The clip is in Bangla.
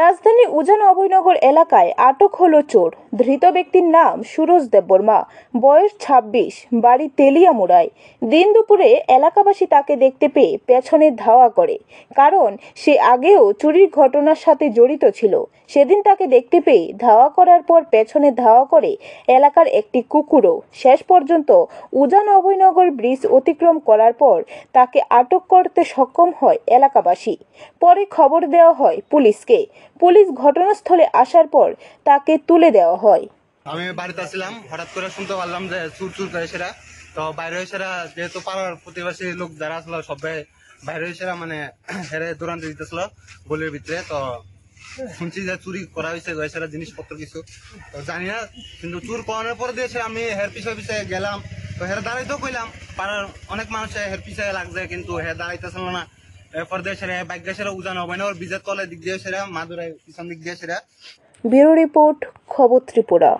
রাজধানী উজান অভয়নগর এলাকায় আটক হলো চোর ধৃত ব্যক্তির নাম সুরজ দেববর্মা বয়স ২৬ বাড়ি তেলিয়ামুড়ায় দিন দুপুরে এলাকাবাসী তাকে দেখতে পেয়ে পেছনে ধাওয়া করে কারণ সে আগেও চুরির ঘটনার সাথে জড়িত ছিল সেদিন তাকে দেখতে পেয়ে ধাওয়া করার পর পেছনে ধাওয়া করে এলাকার একটি কুকুরও শেষ পর্যন্ত উজান অভয়নগর ব্রিজ অতিক্রম করার পর তাকে আটক করতে সক্ষম হয় এলাকাবাসী পরে খবর দেওয়া হয় পুলিশকে পুলিশ ঘটনাস্থলে আসার পর তাকে তুলে দেওয়া হয় আমি বাড়িতে আসলাম হঠাৎ করে শুনতে পারলাম যে চুর চুর করে সেরা তো বাইরে সেরা যেহেতু পাড়ার প্রতিবেশী লোক যারা আসলো সবাই বাইরে সেরা মানে হেরে দৌড়ান দিতেছিল গলির ভিতরে তো শুনছি যে চুরি করা হয়েছে সেরা জিনিসপত্র কিছু তো জানি না কিন্তু চুর করানোর পর দিয়েছে আমি হের পিছিয়ে পিছিয়ে গেলাম তো হের দাঁড়াইতেও কইলাম পাড়ার অনেক মানুষে হের পিছিয়ে লাগছে কিন্তু হের দাঁড়াইতেছিল না এরপর দিয়ে সেরা সেরা উজান হবে না ওর বিজাত কলের দিক দিয়ে সেরা মাদুরায় পিছন দিক দিয়ে সেরা ব্যুরো রিপোর্ট খবর ত্রিপুরা